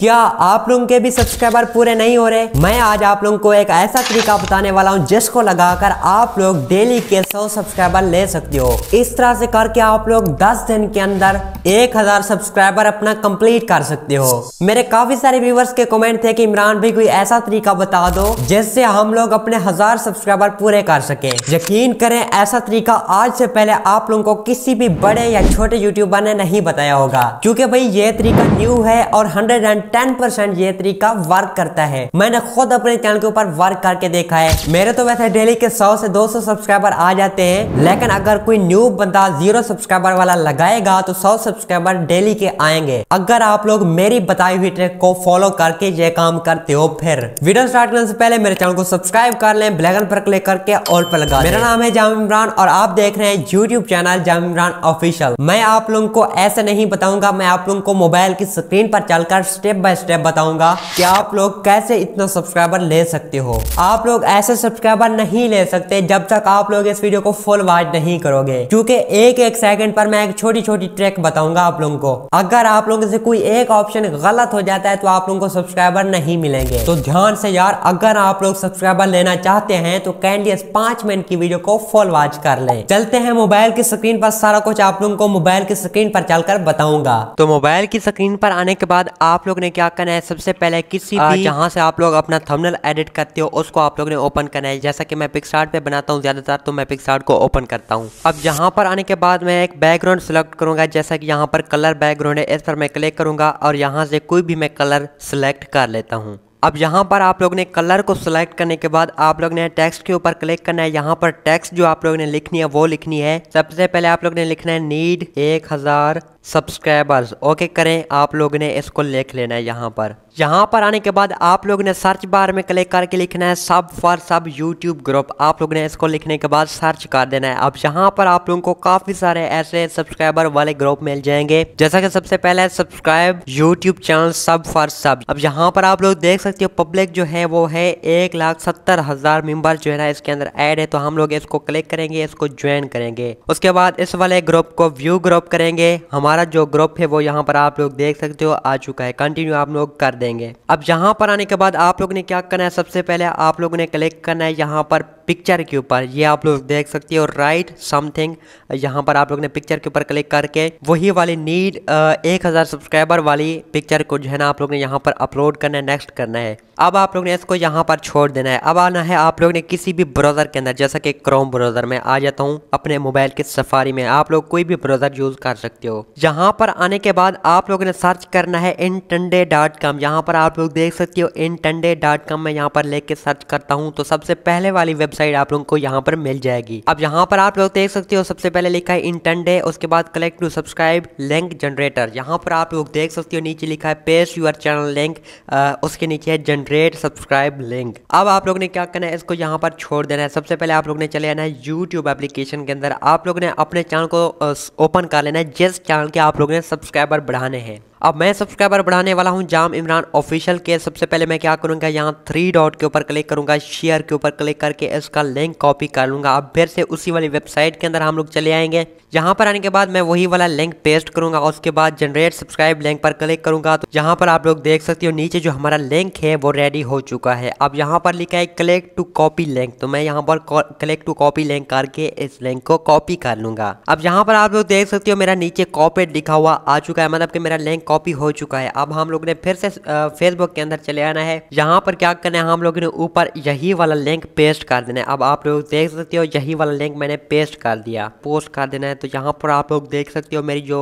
क्या आप लोगों के भी सब्सक्राइबर पूरे नहीं हो रहे मैं आज आप लोगों को एक ऐसा तरीका बताने वाला हूं जिसको लगाकर आप लोग डेली के 100 सब्सक्राइबर ले सकते हो इस तरह से करके आप लोग 10 दिन के अंदर 1000 सब्सक्राइबर अपना कंप्लीट कर सकते हो मेरे काफी सारे व्यूवर्स के कमेंट थे कि इमरान भाई कोई ऐसा तरीका बता दो जिससे हम लोग अपने हजार सब्सक्राइबर पूरे कर सके यकीन करें ऐसा तरीका आज से पहले आप लोगों को किसी भी बड़े या छोटे यूट्यूबर ने नहीं बताया होगा क्यूँकी भाई ये तरीका न्यू है और हंड्रेड टेन परसेंट ये तरीका वर्क करता है मैंने खुद अपने चैनल के ऊपर वर्क करके देखा है मेरे तो वैसे डेली के सौ से दो सब्सक्राइबर आ जाते हैं लेकिन अगर कोई न्यू बंदा जीरो सब्सक्राइबर वाला लगाएगा तो सौ सब्सक्राइबर डेली के आएंगे अगर आप लोग मेरी बताई हुई ट्रिक को फॉलो करके ये काम करते हो फिर वीडियो स्टार्ट करने से पहले मेरे चैनल को सब्सक्राइब कर ले ब्लैगन पर क्लिक करके ऑल पर लगा मेरा नाम है जाम इमरान और आप देख रहे हैं यूट्यूब चैनल जाम इमरान ऑफिशियल मैं आप लोगों को ऐसे नहीं बताऊंगा मैं आप लोगों को मोबाइल की स्क्रीन पर चलकर स्टेप बाय स्टेप बताऊंगा कि आप लोग कैसे इतना सब्सक्राइबर ले सकते हो आप लोग ऐसे सब्सक्राइबर नहीं ले सकते जब तक आप लोग इस वीडियो को फुल वॉच नहीं करोगे क्योंकि एक एक सेकंड पर मैं एक छोटी छोटी ट्रिक बताऊंगा आप लोगों को अगर आप लोगों से कोई एक ऑप्शन गलत हो जाता है तो आप लोगों को सब्सक्राइबर नहीं मिलेंगे तो ध्यान से यार अगर आप लोग सब्सक्राइबर लेना चाहते हैं तो कैंडली पांच मिनट की वीडियो को फुल वॉच कर ले चलते हैं मोबाइल की स्क्रीन पर सारा कुछ आप लोगों को मोबाइल की स्क्रीन पर चलकर बताऊंगा तो मोबाइल की स्क्रीन पर आने के बाद आप लोग ने में क्या करना है सबसे पहले किसी भी जहाँ से आप लोग अपना थंबनेल एडिट करते हो उसको आप लोग ने ओपन करना है जैसा कि मैं पिक्सार्ट पे बनाता हूँ ज़्यादातर तो मैं पिक्सार्ट को ओपन करता हूँ अब यहाँ पर आने के बाद मैं एक बैकग्राउंड सेलेक्ट करूंगा जैसा कि यहाँ पर कलर बैकग्राउंड है इस पर मैं क्लिक करूंगा और यहाँ से कोई भी मैं कलर सेलेक्ट कर लेता हूँ अब यहाँ पर आप लोग ने कलर को सिलेक्ट करने के बाद आप लोग ने टेक्स्ट के ऊपर क्लिक करना है यहाँ पर टेक्स्ट जो आप लोग ने लिखनी है वो लिखनी है सबसे पहले आप लोग ने लिखना है नीड एक हज़ार सब्सक्राइबर्स ओके करें आप लोग ने इसको लिख लेना है यहाँ पर यहाँ पर आने के बाद आप लोग ने सर्च बार में क्लिक करके लिखना है सब फॉर सब यूट्यूब ग्रुप आप लोग ने इसको लिखने के बाद सर्च कर देना है अब यहाँ पर आप लोगों को काफी सारे ऐसे सब्सक्राइबर वाले ग्रुप मिल जाएंगे जैसा कि सबसे पहले subscribe YouTube channel sub for sub अब यहाँ पर आप लोग देख सकते हो पब्लिक जो है वो है एक लाख सत्तर हजार मेम्बर जो है ना इसके अंदर एड है तो हम लोग इसको क्लिक करेंगे इसको ज्वाइन करेंगे उसके बाद इस वाले ग्रुप को व्यू ग्रुप करेंगे हमारा जो ग्रुप है वो यहाँ पर आप लोग देख सकते हो आ चुका है कंटिन्यू आप लोग कर देंगे देंगे अब यहाँ पर आने के बाद आप लोग ने क्या करना है सबसे पहले आप लोग ने क्लिक करना है यहाँ पर पिक्चर के ऊपर ये आप लोग देख सकते हो राइट समथिंग यहाँ पर आप लोग ने पिक्चर के ऊपर क्लिक करके वही वाली नीड एक हज़ार सब्सक्राइबर वाली पिक्चर को जो है ना आप लोग ने यहाँ पर अपलोड करना है नेक्स्ट करना है अब आप लोग ने इसको यहाँ पर छोड़ देना है अब आना है आप लोग ने किसी भी ब्राउज़र के अंदर जैसा कि क्रोम ब्राउज़र में आ जाता हूँ अपने मोबाइल के सफारी में आप लोग कोई भी ब्राउज़र यूज़ कर सकते हो यहाँ पर आने के बाद आप लोग ने सर्च करना है इन टंडे डॉट कॉम यहाँ पर आप लोग देख सकते हो इन टंडे डॉट कॉम में यहाँ पर लेके सर्च करता हूँ तो सबसे पहले वाली वेबसाइट वेबसाइट आप लोगों को यहाँ पर मिल जाएगी अब यहाँ पर आप लोग देख सकते हो सबसे पहले लिखा है इंटन उसके बाद collect to subscribe link generator यहाँ पर आप लोग देख सकते हो नीचे लिखा है पेस्ट यूर चैनल लिंक उसके नीचे है जनरेट सब्सक्राइब लिंक अब आप लोग ने क्या करना है इसको यहाँ पर छोड़ देना है सबसे पहले आप लोग ने चले आना है यूट्यूब एप्लीकेशन के अंदर आप लोग ने अपने चैनल को ओपन कर लेना है जिस चैनल के आप लोग ने सब्सक्राइबर बढ़ाने हैं अब मैं सब्सक्राइबर बढ़ाने वाला हूं जाम इमरान ऑफिशियल के सबसे पहले मैं क्या करूंगा यहां थ्री डॉट के ऊपर क्लिक करूंगा शेयर के ऊपर क्लिक करके इसका लिंक कॉपी कर लूंगा अब फिर से उसी वाली वेबसाइट के अंदर हम लोग चले आएंगे यहाँ पर आने के बाद मैं वही वाला लिंक पेस्ट करूंगा उसके बाद जनरेट सब्सक्राइब लिंक पर क्लिक करूंगा तो यहाँ पर आप लोग देख सकते हो नीचे जो हमारा लिंक है वो रेडी हो चुका है अब यहाँ पर लिखा है क्लिक टू कॉपी लिंक तो मैं यहाँ पर क्लिक टू कॉपी लिंक करके इस लिंक को कॉपी कर लूंगा अब यहाँ पर आप लोग देख सकते हो मेरा नीचे कॉपी लिखा हुआ आ चुका है मतलब की मेरा लिंक कॉपी हो चुका है अब हम लोग ने फिर से फेसबुक के अंदर चले आना है यहाँ पर क्या करना है हम लोग ने ऊपर यही वाला लिंक पेस्ट कर देना है अब आप लोग देख सकते हो यही वाला लिंक मैंने पेस्ट कर दिया पोस्ट कर देना है तो यहाँ पर आप लोग देख सकते हो मेरी जो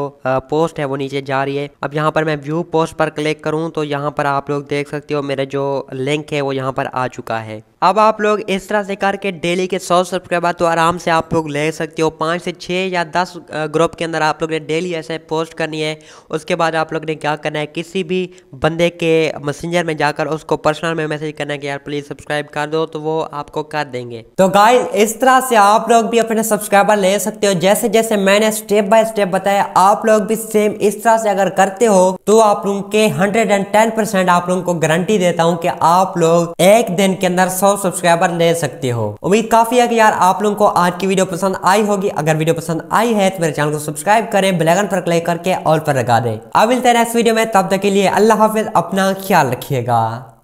पोस्ट है वो नीचे जा रही है अब यहाँ पर मैं व्यू पोस्ट पर क्लिक करूँ तो यहाँ पर आप लोग देख सकते हो मेरा जो लिंक है वो यहाँ पर आ चुका है अब आप लोग इस तरह से करके डेली के सौ सब्सक्राइबर तो आराम से आप लोग ले सकते हो पाँच से छः या दस ग्रुप के अंदर आप लोग ने डेली ऐसे पोस्ट करनी है उसके बाद आप लोग ने क्या करना है किसी भी बंदे के मैसेंजर में जाकर उसको पर्सनल में मैसेज करना है कि यार प्लीज़ सब्सक्राइब कर दो तो वो आपको कर देंगे तो गाय इस तरह से आप लोग भी अपने सब्सक्राइबर ले सकते हो जैसे जैसे मैंने स्टेप बाय स्टेप बताया आप लोग भी सेम इस तरह से अगर करते हो तो आप लोग के हंड्रेड आप लोगों को गारंटी देता हूँ कि आप लोग एक दिन के अंदर सौ सौ सब्सक्राइबर ले सकते हो उम्मीद काफी है कि यार आप लोगों को आज की वीडियो पसंद आई होगी अगर वीडियो पसंद आई है तो मेरे चैनल को सब्सक्राइब करें बेलाइकन पर क्लिक करके ऑल पर लगा दें अब मिलते हैं नेक्स्ट वीडियो में तब तक के लिए अल्लाह हाफिज अपना ख्याल रखिएगा